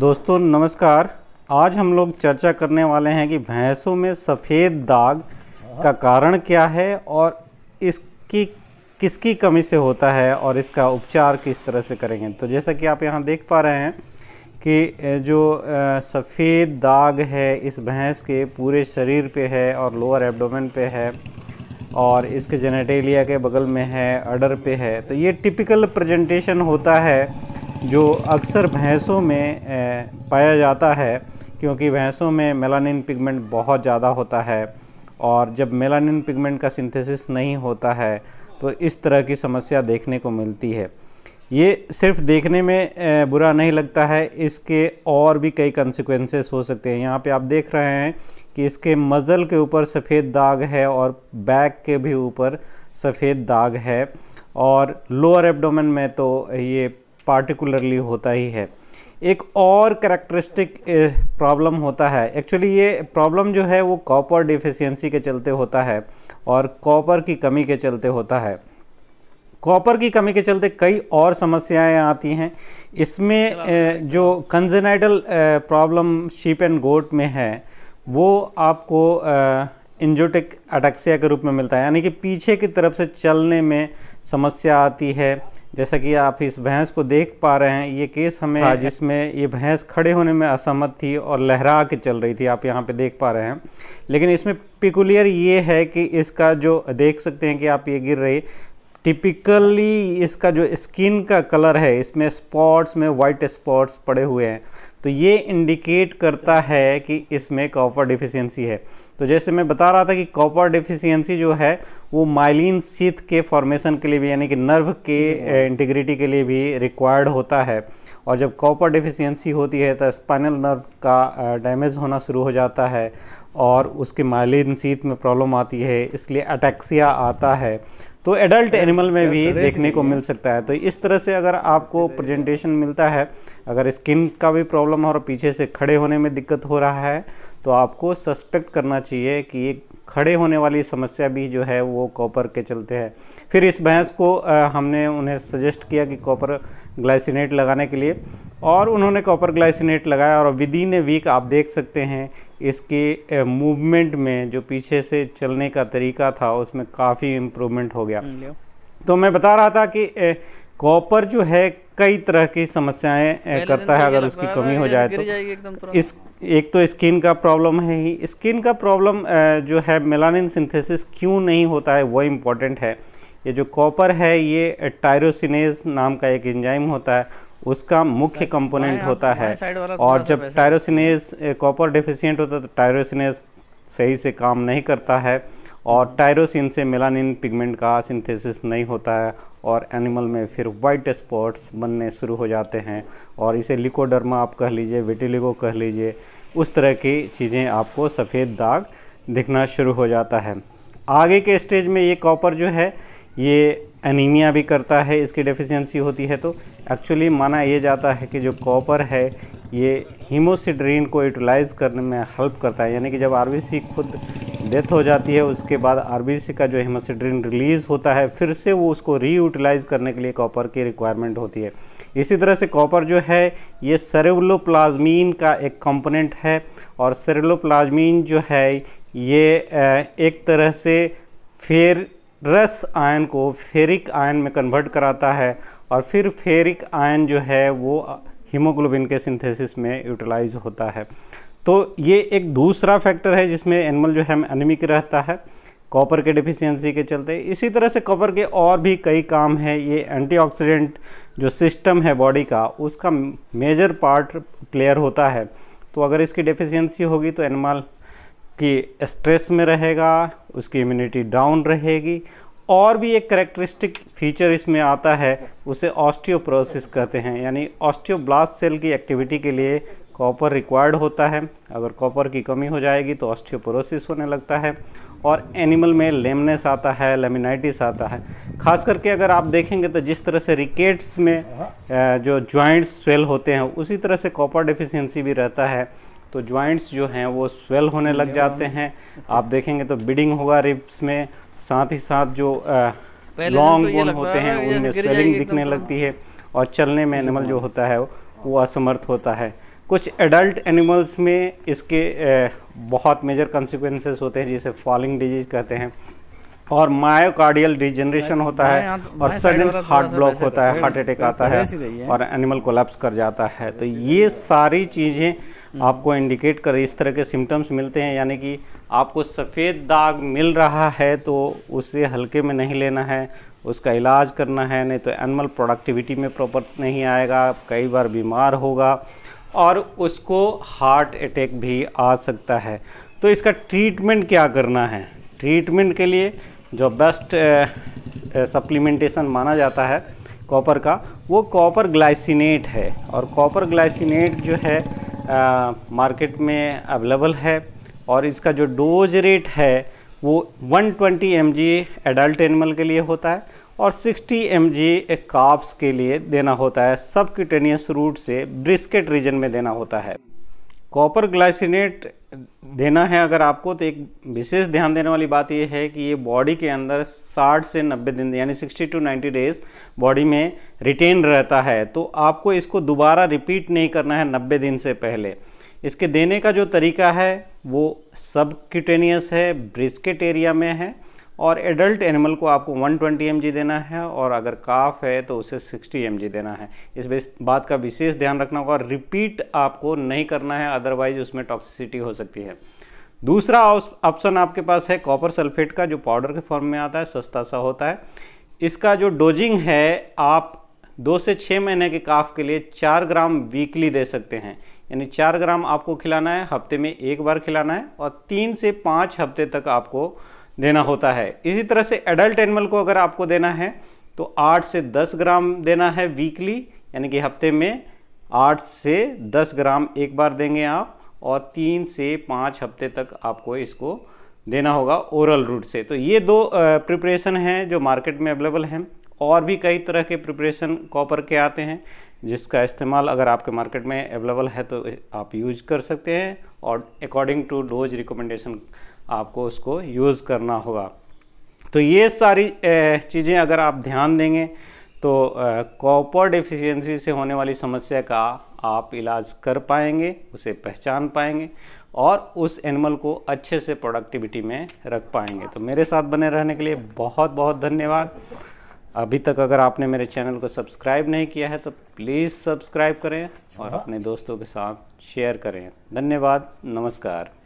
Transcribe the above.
दोस्तों नमस्कार आज हम लोग चर्चा करने वाले हैं कि भैंसों में सफ़ेद दाग का कारण क्या है और इसकी किसकी कमी से होता है और इसका उपचार किस तरह से करेंगे तो जैसा कि आप यहाँ देख पा रहे हैं कि जो सफ़ेद दाग है इस भैंस के पूरे शरीर पे है और लोअर एब्डोमेन पे है और इसके जेनेटेलिया के बगल में है अडर पे है तो ये टिपिकल प्रजेंटेशन होता है जो अक्सर भैंसों में पाया जाता है क्योंकि भैंसों में मेलानिन पिगमेंट बहुत ज़्यादा होता है और जब मेलानिन पिगमेंट का सिंथेसिस नहीं होता है तो इस तरह की समस्या देखने को मिलती है ये सिर्फ देखने में बुरा नहीं लगता है इसके और भी कई कंसिक्वेंसेस हो सकते हैं यहाँ पे आप देख रहे हैं कि इसके मज़ल के ऊपर सफ़ेद दाग है और बैक के भी ऊपर सफ़ेद दाग है और लोअर एब्डोमेन में तो ये पार्टिकुलरली होता ही है एक और करेक्टरिस्टिक प्रॉब्लम होता है एक्चुअली ये प्रॉब्लम जो है वो कॉपर डिफिशियंसी के चलते होता है और कॉपर की कमी के चलते होता है कॉपर की कमी के चलते कई और समस्याएं आती हैं इसमें जो congenital problem sheep and goat में है वो आपको इंजोटिक अटक्सिया के रूप में मिलता है यानी कि पीछे की तरफ से चलने में समस्या आती है जैसा कि आप इस भैंस को देख पा रहे हैं ये केस हमें था हाँ जिसमें ये भैंस खड़े होने में असहमत थी और लहरा के चल रही थी आप यहाँ पे देख पा रहे हैं लेकिन इसमें पिकुलियर ये है कि इसका जो देख सकते हैं कि आप ये गिर रही टिपिकली इसका जो स्किन का कलर है इसमें स्पॉट्स में वाइट स्पॉट्स पड़े हुए हैं तो ये इंडिकेट करता है कि इसमें कॉपर डिफिशियंसी है तो जैसे मैं बता रहा था कि कॉपर डिफिशियंसी जो है वो माइलिन सीथ के फॉर्मेशन के लिए भी यानी कि नर्व के इंटीग्रिटी के लिए भी रिक्वायर्ड होता है और जब कॉपर डिफिशियंसी होती है तो स्पाइनल नर्व का डैमेज होना शुरू हो जाता है और उसके माइलिन सीथ में प्रॉब्लम आती है इसलिए अटैक्सिया आता है तो एडल्ट एनिमल में भी देखने को मिल सकता है तो इस तरह से अगर आपको प्रेजेंटेशन मिलता है अगर स्किन का भी प्रॉब्लम हो और पीछे से खड़े होने में दिक्कत हो रहा है तो आपको सस्पेक्ट करना चाहिए कि ये खड़े होने वाली समस्या भी जो है वो कॉपर के चलते है फिर इस भैंस को आ, हमने उन्हें सजेस्ट किया कि कॉपर ग्लाइसिनेट लगाने के लिए और उन्होंने कॉपर ग्लाइसिनेट लगाया और विद इन ए वीक आप देख सकते हैं इसके मूवमेंट में जो पीछे से चलने का तरीका था उसमें काफ़ी इम्प्रूवमेंट हो गया हम्म, तो मैं बता रहा था कि ए, कॉपर जो है कई तरह की समस्याएं करता है अगर उसकी कमी हो जाए तो इस एक तो स्किन का प्रॉब्लम है ही स्किन का प्रॉब्लम जो है मेलानिन सिंथेसिस क्यों नहीं होता है वो इम्पॉर्टेंट है ये जो कॉपर है ये टायरोसिनेज नाम का एक एंजाइम होता है उसका मुख्य कंपोनेंट होता है और जब टायरोसिनेज कॉपर डिफिशियंट होता है तो टायरोसिनेज सही से काम नहीं करता है और टायरोसिन से मेलानिन पिगमेंट का सिंथेसिस नहीं होता है और एनिमल में फिर वाइट स्पॉट्स बनने शुरू हो जाते हैं और इसे लिकोडर्मा आप कह लीजिए विटिलिगो कह लीजिए उस तरह की चीज़ें आपको सफ़ेद दाग दिखना शुरू हो जाता है आगे के स्टेज में ये कॉपर जो है ये एनीमिया भी करता है इसकी डेफिशिएंसी होती है तो एक्चुअली माना ये जाता है कि जो कॉपर है ये हीमोसिड्रीन को यूटिलाइज़ करने में हेल्प करता है यानी कि जब आरबीसी खुद डेथ हो जाती है उसके बाद आरबीसी का जो हेमोसिड्रीन रिलीज़ होता है फिर से वो उसको रीयूटिलाइज करने के लिए कॉपर की रिक्वायरमेंट होती है इसी तरह से कॉपर जो है ये सेरेब्लोप्लाज्मीन का एक कंपोनेंट है और सेरेब्लोप्लाज्मीन जो है ये एक तरह से फेर रस आयन को फेरिक आयन में कन्वर्ट कराता है और फिर फेरिक आयन जो है वो हीमोग्लोबिन के सिंथेसिस में यूटिलाइज होता है तो ये एक दूसरा फैक्टर है जिसमें एनिमल जो है एनिमिक रहता है कॉपर के डिफिशियंसी के चलते इसी तरह से कॉपर के और भी कई काम है ये एंटीऑक्सीडेंट जो सिस्टम है बॉडी का उसका मेजर पार्ट प्लेयर होता है तो अगर इसकी डिफिशियंसी होगी तो एनिमल की स्ट्रेस में रहेगा उसकी इम्यूनिटी डाउन रहेगी और भी एक करेक्टरिस्टिक फीचर इसमें आता है उसे ऑस्टियोप्रोसिस कहते हैं यानी ऑस्टियोब्लास्ट सेल की एक्टिविटी के लिए कॉपर रिक्वायर्ड होता है अगर कॉपर की कमी हो जाएगी तो ऑस्टियोपोरोसिस होने लगता है और एनिमल में लेमनेस आता है लेमिनाइटिस आता है खास करके अगर आप देखेंगे तो जिस तरह से रिकेट्स में जो जॉइंट्स स्वेल होते हैं उसी तरह से कॉपर डिफिशियंसी भी रहता है तो जॉइंट्स जो हैं वो स्वेल होने लग जाते हैं आप देखेंगे तो बिडिंग होगा रिप्स में साथ ही साथ जो तो लॉन्ग बोन होते हैं उनमें स्वेलिंग दिखने लगती है और चलने में एनिमल हाँ। जो होता है वो असमर्थ होता है कुछ एडल्ट एनिमल्स में इसके बहुत मेजर कंसिक्वेंसेस होते हैं जिसे फॉलिंग डिजीज कहते हैं और मायोकार्डियल डिजेनरेशन होता है और सडन हार्ट ब्लॉक होता है हार्ट तो अटैक आता तो है और एनिमल कोलैप्स कर जाता है तो ये सारी चीज़ें आपको इंडिकेट कर इस तरह के सिम्टम्स मिलते हैं यानी कि आपको सफ़ेद दाग मिल रहा है तो उसे हल्के में नहीं लेना है उसका इलाज करना है नहीं तो एनिमल प्रोडक्टिविटी में प्रॉपर नहीं आएगा कई बार बीमार होगा और उसको हार्ट अटैक भी आ सकता है तो इसका ट्रीटमेंट क्या करना है ट्रीटमेंट के लिए जो बेस्ट सप्लीमेंटेशन माना जाता है कॉपर का वो कॉपर ग्लाइसिनेट है और कॉपर ग्लाइसिनेट जो है आ, मार्केट में अवेलेबल है और इसका जो डोज रेट है वो 120 ट्वेंटी एडल्ट एनिमल के लिए होता है और 60 एम एक काप्स के लिए देना होता है सब क्यूटेनियस रूट से ब्रिस्केट रीजन में देना होता है कॉपर ग्लाइसिनेट देना है अगर आपको तो एक विशेष ध्यान देने वाली बात यह है कि ये बॉडी के अंदर 60 से 90 दिन यानी 60 टू 90 डेज बॉडी में रिटेन रहता है तो आपको इसको दोबारा रिपीट नहीं करना है 90 दिन से पहले इसके देने का जो तरीका है वो सब क्यूटेनियस है ब्रिस्केट एरिया में है और एडल्ट एनिमल को आपको 120 ट्वेंटी देना है और अगर काफ है तो उसे 60 एम देना है इस बात का विशेष ध्यान रखना होगा रिपीट आपको नहीं करना है अदरवाइज उसमें टॉक्सिसिटी हो सकती है दूसरा ऑप्शन आपके पास है कॉपर सल्फेट का जो पाउडर के फॉर्म में आता है सस्ता सा होता है इसका जो डोजिंग है आप दो से छः महीने के काफ के लिए चार ग्राम वीकली दे सकते हैं यानी चार ग्राम आपको खिलाना है हफ्ते में एक बार खिलाना है और तीन से पाँच हफ्ते तक आपको देना होता है इसी तरह से एडल्ट एनिमल को अगर आपको देना है तो 8 से 10 ग्राम देना है वीकली यानी कि हफ्ते में 8 से 10 ग्राम एक बार देंगे आप और तीन से पाँच हफ्ते तक आपको इसको देना होगा ओरल रूट से तो ये दो प्रिपरेशन हैं जो मार्केट में अवेलेबल हैं और भी कई तरह के प्रिपरेशन कॉपर के आते हैं जिसका इस्तेमाल अगर आपके मार्केट में अवेलेबल है तो आप यूज कर सकते हैं और अकॉर्डिंग टू डोज रिकमेंडेशन आपको उसको यूज़ करना होगा तो ये सारी चीज़ें अगर आप ध्यान देंगे तो कॉपर डिफिशियंसी से होने वाली समस्या का आप इलाज कर पाएंगे उसे पहचान पाएंगे और उस एनिमल को अच्छे से प्रोडक्टिविटी में रख पाएंगे तो मेरे साथ बने रहने के लिए बहुत बहुत धन्यवाद अभी तक अगर आपने मेरे चैनल को सब्सक्राइब नहीं किया है तो प्लीज़ सब्सक्राइब करें और अपने दोस्तों के साथ शेयर करें धन्यवाद नमस्कार